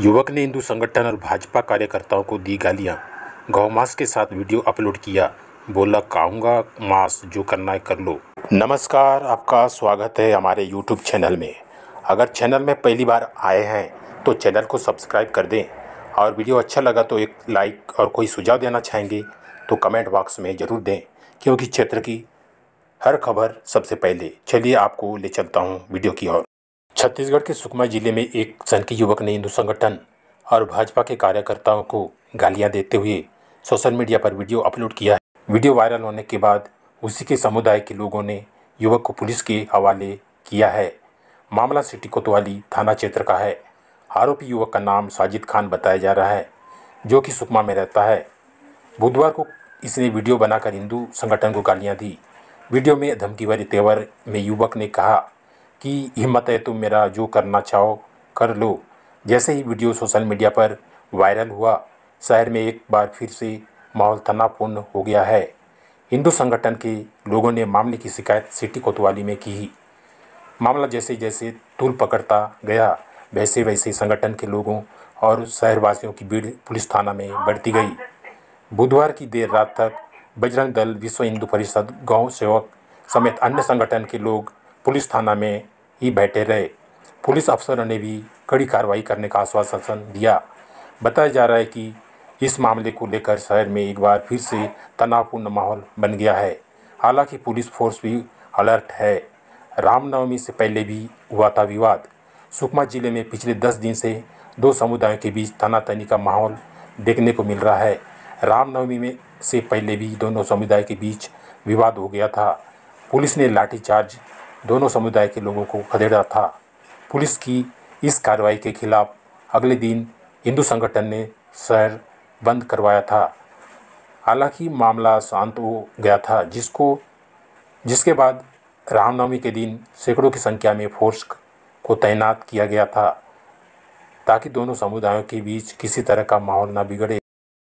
युवक ने हिंदू संगठन और भाजपा कार्यकर्ताओं को दी गालियां गौ मास के साथ वीडियो अपलोड किया बोला कहूँगा मास जो करना है कर लो नमस्कार आपका स्वागत है हमारे यूट्यूब चैनल में अगर चैनल में पहली बार आए हैं तो चैनल को सब्सक्राइब कर दें और वीडियो अच्छा लगा तो एक लाइक और कोई सुझाव देना चाहेंगे तो कमेंट बॉक्स में ज़रूर दें क्योंकि क्षेत्र की हर खबर सबसे पहले चलिए आपको ले चलता हूँ वीडियो की ओर छत्तीसगढ़ के सुकमा जिले में एक सनकी युवक ने हिंदू संगठन और भाजपा के कार्यकर्ताओं को गालियां देते हुए सोशल मीडिया पर वीडियो अपलोड किया है वीडियो वायरल होने के बाद उसी के समुदाय के लोगों ने युवक को पुलिस के हवाले किया है मामला सिटी कोतवाली थाना क्षेत्र का है आरोपी युवक का नाम साजिद खान बताया जा रहा है जो कि सुकमा में रहता है बुधवार को इसने वीडियो बनाकर हिंदू संगठन को गालियां दी वीडियो में धमकी भरे तेवर में युवक ने कहा कि हिम्मत है तुम मेरा जो करना चाहो कर लो जैसे ही वीडियो सोशल मीडिया पर वायरल हुआ शहर में एक बार फिर से माहौल तनावपूर्ण हो गया है हिंदू संगठन के लोगों ने मामले की शिकायत सिटी कोतवाली में की मामला जैसे जैसे तूल पकड़ता गया वैसे वैसे संगठन के लोगों और शहरवासियों की भीड़ पुलिस थाना में बढ़ती गई बुधवार की देर रात तक बजरंग दल विश्व हिंदू परिषद गांव सेवक समेत अन्य संगठन के लोग पुलिस थाना में ही बैठे रहे पुलिस अफसरों ने भी कड़ी कार्रवाई करने का आश्वासन दिया बताया जा रहा है कि इस मामले को लेकर शहर में एक बार फिर से तनावपूर्ण माहौल बन गया है हालांकि पुलिस फोर्स भी अलर्ट है रामनवमी से पहले भी हुआ था विवाद सुकमा जिले में पिछले दस दिन से दो समुदायों के बीच तनातनी का माहौल देखने को मिल रहा है रामनवमी में से पहले भी दोनों समुदाय के बीच विवाद हो गया था पुलिस ने लाठीचार्ज दोनों समुदाय के लोगों को खदेड़ा था पुलिस की इस कार्रवाई के खिलाफ अगले दिन हिंदू संगठन ने शहर बंद करवाया था हालांकि मामला शांत हो गया था जिसको जिसके बाद रामनवमी के दिन सैकड़ों की संख्या में फोर्स को तैनात किया गया था ताकि दोनों समुदायों के बीच किसी तरह का माहौल ना बिगड़े